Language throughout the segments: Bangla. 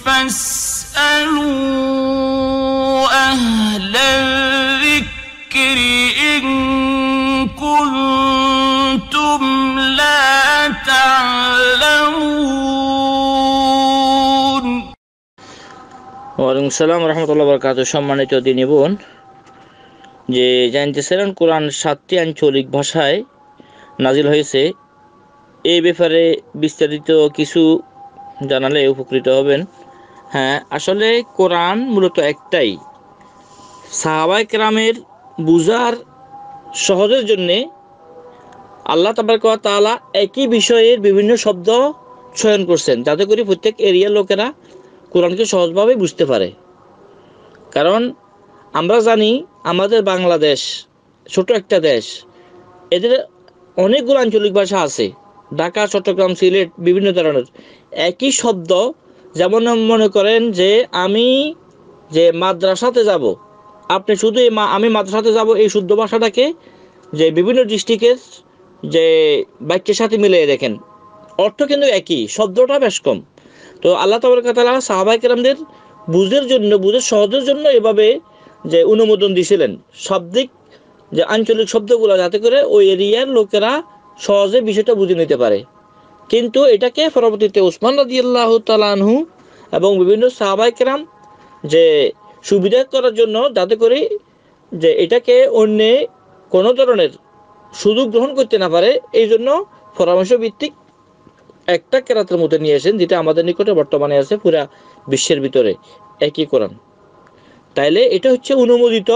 সালাম রহমতুল্লাহ বরকাত সম্মানিত দিনী বোন যে জানতেছিলেন কোরআন সাতটি আঞ্চলিক ভাষায় নাজিল হয়েছে এই ব্যাপারে বিস্তারিত কিছু জানালে উপকৃত হবেন হ্যাঁ আসলে কোরআন মূলত একটাই সাহাবাই কেরামের বুজার সহজের জন্যে আল্লাহ তাবার তালা একই বিষয়ের বিভিন্ন শব্দ চয়ন করছেন যাতে করে প্রত্যেক এরিয়ার লোকেরা কোরআনকে সহজভাবে বুঝতে পারে কারণ আমরা জানি আমাদের বাংলাদেশ ছোট একটা দেশ এদের অনেকগুলো আঞ্চলিক ভাষা আছে ঢাকা চট্টগ্রাম সিলেট বিভিন্ন ধরনের একই শব্দ যেমন মনে করেন যে আমি যে মাদ্রাসাতে যাব আপনি শুধু এই আমি মাদ্রাসাতে যাব এই শুদ্ধ ভাষাটাকে যে বিভিন্ন ডিস্ট্রিক্টের যে বাক্যের সাথে মিলিয়ে দেখেন অর্থ কিন্তু একই শব্দটা বেশ কম তো আল্লাহ তাবরকাতালা সাহাবাই কেরামদের বুঝের জন্য বুঝের সহজের জন্য এভাবে যে অনুমোদন দিয়েছিলেন শব্দিক যে আঞ্চলিক শব্দগুলো যাতে করে ওই এরিয়ার লোকেরা সহজে বিষয়টা বুঝে নিতে পারে কিন্তু এটাকে পরবর্তীতে উসমান রাজিয়াল্লাহ তালানহু এবং বিভিন্ন সাহাবাইকেরাম যে সুবিধা করার জন্য যাতে করে যে এটাকে অন্য কোনো ধরনের সুযোগ গ্রহণ করতে না পারে এই জন্য পরামর্শ ভিত্তিক একটা কেরাতের মধ্যে নিয়ে এসেন যেটা আমাদের নিকটে বর্তমানে আছে পুরা বিশ্বের ভিতরে একই কোরআন তাইলে এটা হচ্ছে অনুমোদিত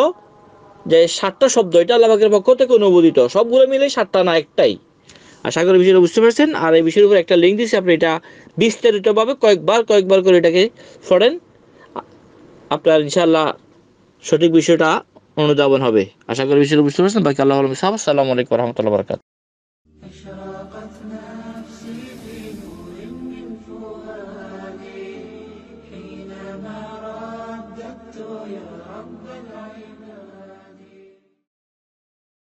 যে ষাটটা শব্দ এটা আল্লাহের পক্ষ থেকে অনুমোদিত সবগুলো মিলে ষাটটা না একটাই আশা করি বিষয়টা বুঝতে পারছেন আর এই বিষয়ের উপর একটা লিঙ্ক দিচ্ছি আপনি এটা বিস্তারিতভাবে কয়েকবার কয়েকবার করে এটাকে পড়েন আপনার ইনশাল্লাহ সঠিক বিষয়টা অনুধাবন হবে আশা করি বিষয়টা বুঝতে পারছেন বাকি আল্লাহ আলম সাহেব আসসালামু আলাইকুম রহমতুল্লাহ বরকাত يا رب